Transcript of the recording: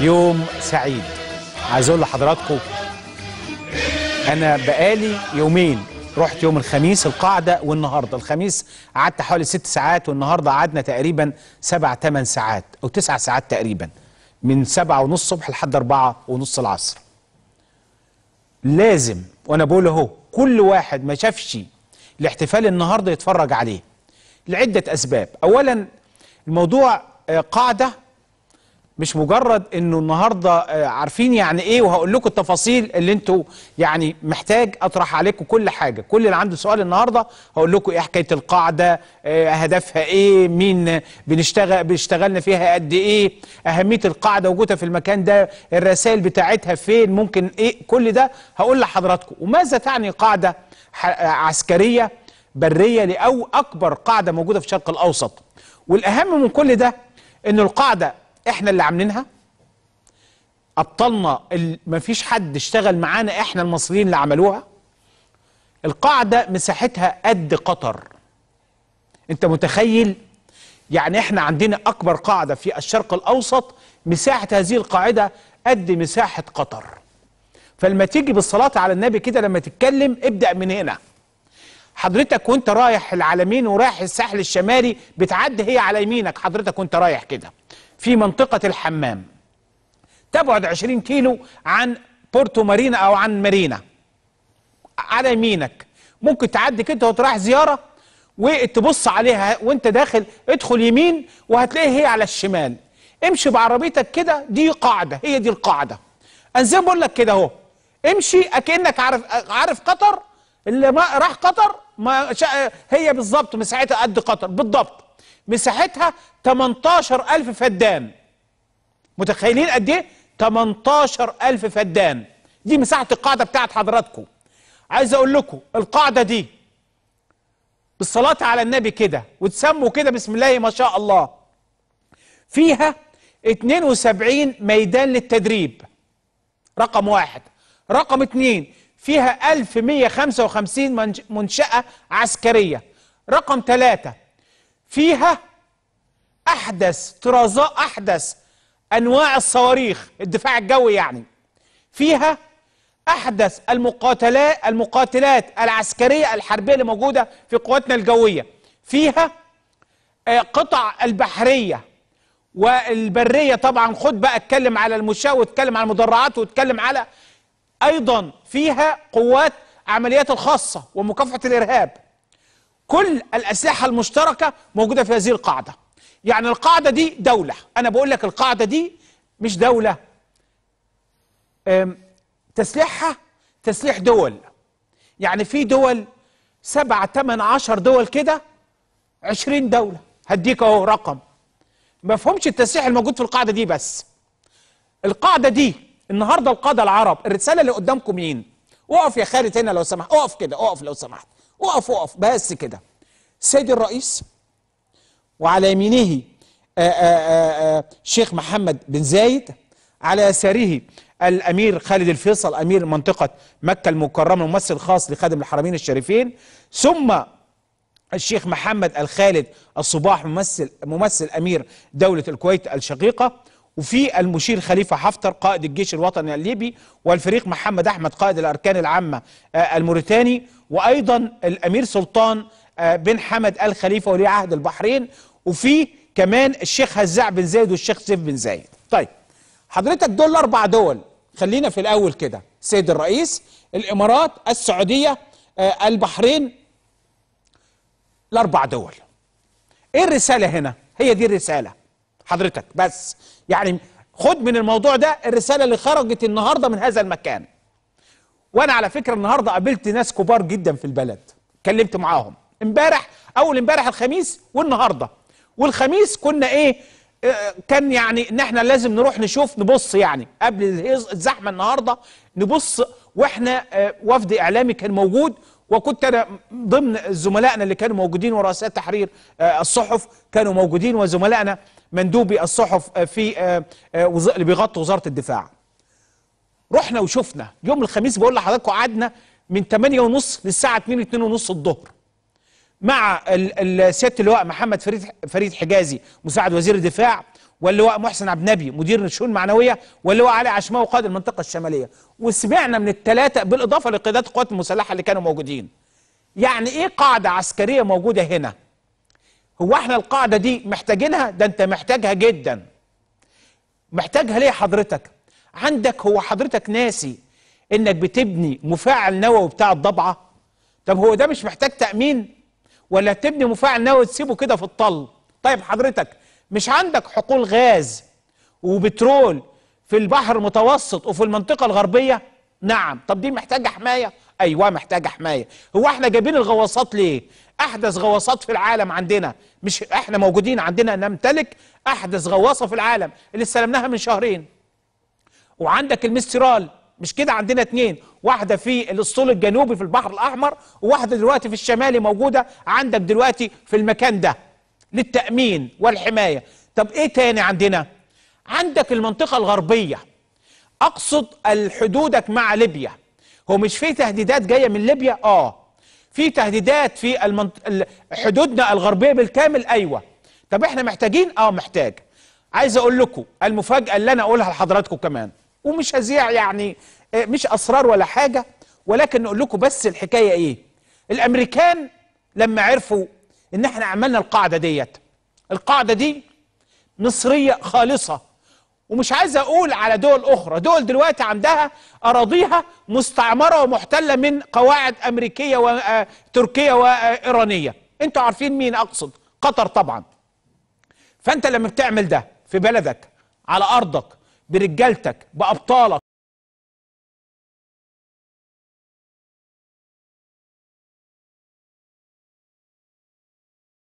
يوم سعيد عايز اقول لحضراتكم انا بقالي يومين رحت يوم الخميس القاعدة والنهارده الخميس قعدت حوالي ست ساعات والنهارده قعدنا تقريبا سبع ثمان ساعات او تسع ساعات تقريبا من سبعة ونص الصبح لحد أربعة ونص العصر لازم وأنا بقول أهو كل واحد ما شافش الاحتفال النهاردة يتفرج عليه لعدة أسباب أولا الموضوع آه، قاعدة مش مجرد انه النهارده آه، عارفين يعني ايه وهقول لكم التفاصيل اللي انتوا يعني محتاج اطرح عليكم كل حاجه كل اللي عنده سؤال النهارده هقول لكم ايه حكايه القاعده آه، هدفها ايه مين بنشتغل بيشتغلنا فيها قد ايه اهميه القاعده وجودها في المكان ده الرسائل بتاعتها فين ممكن ايه كل ده هقول لحضراتكم وماذا تعني قاعده آه، عسكريه بريه لاو اكبر قاعده موجوده في الشرق الاوسط والاهم من كل ده ان القاعده احنا اللي عاملينها ابطالنا مفيش حد اشتغل معانا احنا المصريين اللي عملوها القاعده مساحتها قد قطر انت متخيل يعني احنا عندنا اكبر قاعده في الشرق الاوسط مساحه هذه القاعده قد مساحه قطر فلما تيجي بالصلاه على النبي كده لما تتكلم ابدا من هنا حضرتك وانت رايح العالمين ورايح الساحل الشمالي بتعدي هي على يمينك حضرتك وانت رايح كده في منطقة الحمام تبعد 20 كيلو عن بورتو مارينا أو عن مارينا على يمينك ممكن تعدي كده وتروح زيارة وتبص عليها وانت داخل ادخل يمين وهتلاقيها هي على الشمال امشي بعربيتك كده دي قاعدة هي دي القاعدة انزين بقول لك كده اهو امشي اكنك عارف عارف قطر اللي ما راح قطر ما هي بالظبط مساحتها قد قطر بالظبط مساحتها 18000 فدان متخيلين قد ايه 18000 فدان دي مساحه القاعده بتاعت حضراتكم عايز اقول لكم القاعده دي بالصلاه على النبي كده وتسموا كده بسم الله ما شاء الله فيها 72 ميدان للتدريب رقم واحد رقم اتنين فيها 1155 منشأة عسكرية رقم ثلاثة فيها أحدث طرازات أحدث أنواع الصواريخ الدفاع الجوي يعني فيها أحدث المقاتلات المقاتلات العسكرية الحربية اللي موجودة في قواتنا الجوية فيها آه، قطع البحرية والبرية طبعا خد بقى اتكلم على المشاة واتكلم على المدرعات واتكلم على أيضا فيها قوات عمليات الخاصة ومكافحة الإرهاب كل الأسلحة المشتركة موجودة في هذه القاعدة يعني القاعدة دي دولة أنا بقول لك القاعدة دي مش دولة تسليحها تسليح دول يعني في دول سبعة تمن عشر دول كده عشرين دولة هديك اهو رقم ما فهمش التسليح الموجود في القاعدة دي بس القاعدة دي النهاردة القادة العرب الرسالة اللي قدامكم مين؟ اقف يا خالد هنا لو سمحت اقف كده اقف لو سمحت اقف اقف بس كده سيد الرئيس وعلى يمينه آه، آه، آه، شيخ محمد بن زايد على يساره الامير خالد الفيصل امير منطقه مكه المكرمه ممثل خاص لخادم الحرمين الشريفين ثم الشيخ محمد الخالد الصباح ممثل ممثل امير دوله الكويت الشقيقه وفي المشير خليفة حفتر قائد الجيش الوطني الليبي والفريق محمد أحمد قائد الأركان العامة آه، الموريتاني وأيضا الأمير سلطان آه، بن حمد آل خليفة ولي عهد البحرين وفي كمان الشيخ هزاع بن زايد والشيخ سيف بن زايد طيب حضرتك دول أربع دول خلينا في الأول كده سيد الرئيس الإمارات السعودية آه، البحرين الأربع دول إيه الرسالة هنا؟ هي دي الرسالة حضرتك بس يعني خد من الموضوع ده الرساله اللي خرجت النهارده من هذا المكان وانا على فكره النهارده قابلت ناس كبار جدا في البلد اتكلمت معاهم امبارح اول امبارح الخميس والنهارده والخميس كنا ايه آه، كان يعني ان احنا لازم نروح نشوف نبص يعني قبل الزحمه النهارده نبص واحنا آه، وفد اعلامي كان موجود وكنت انا ضمن زملائنا اللي كانوا موجودين ورؤساء تحرير آه، الصحف كانوا موجودين وزملائنا مندوبي الصحف آه، في آه، اللي بيغطوا وزاره الدفاع رحنا وشفنا يوم الخميس بقول لحضراتكم قعدنا من 8:30 للساعه 2 2:30 الظهر مع سياده اللواء محمد فريد فريد حجازي مساعد وزير الدفاع واللواء محسن عبد النبي مدير الشؤون المعنويه واللواء علي عشماوي قائد المنطقه الشماليه وسمعنا من الثلاثه بالاضافه لقيادات القوات المسلحه اللي كانوا موجودين يعني ايه قاعده عسكريه موجوده هنا هو احنا القاعده دي محتاجينها ده انت محتاجها جدا محتاجها ليه حضرتك عندك هو حضرتك ناسي انك بتبني مفاعل نووي بتاع الضبعه طب هو ده مش محتاج تامين ولا تبني مفاعل نووي تسيبه كده في الطل طيب حضرتك مش عندك حقول غاز وبترول في البحر المتوسط وفي المنطقة الغربية نعم طب دي محتاجة حماية أيوة محتاجة حماية هو احنا جايبين الغواصات ليه أحدث غواصات في العالم عندنا مش احنا موجودين عندنا نمتلك أحدث غواصة في العالم اللي استلمناها من شهرين وعندك المسترال مش كده عندنا اتنين واحدة في الاسطول الجنوبي في البحر الأحمر وواحدة دلوقتي في الشمالي موجودة عندك دلوقتي في المكان ده للتأمين والحماية طب إيه تاني عندنا؟ عندك المنطقة الغربية أقصد حدودك مع ليبيا هو مش في تهديدات جاية من ليبيا؟ آه في تهديدات في المنط... حدودنا الغربية بالكامل أيوة طب إحنا محتاجين؟ آه محتاج عايز أقول لكم المفاجأة اللي أنا أقولها لحضراتكم كمان ومش هذيع يعني آه، مش أسرار ولا حاجة ولكن نقول لكم بس الحكاية إيه؟ الأمريكان لما عرفوا ان احنا عملنا القاعده ديت القاعده دي مصريه خالصه ومش عايز اقول على دول اخرى دول دلوقتي عندها اراضيها مستعمره ومحتله من قواعد امريكيه وتركيه آه، وايرانيه انتوا عارفين مين اقصد قطر طبعا فانت لما بتعمل ده في بلدك على ارضك برجالتك بابطالك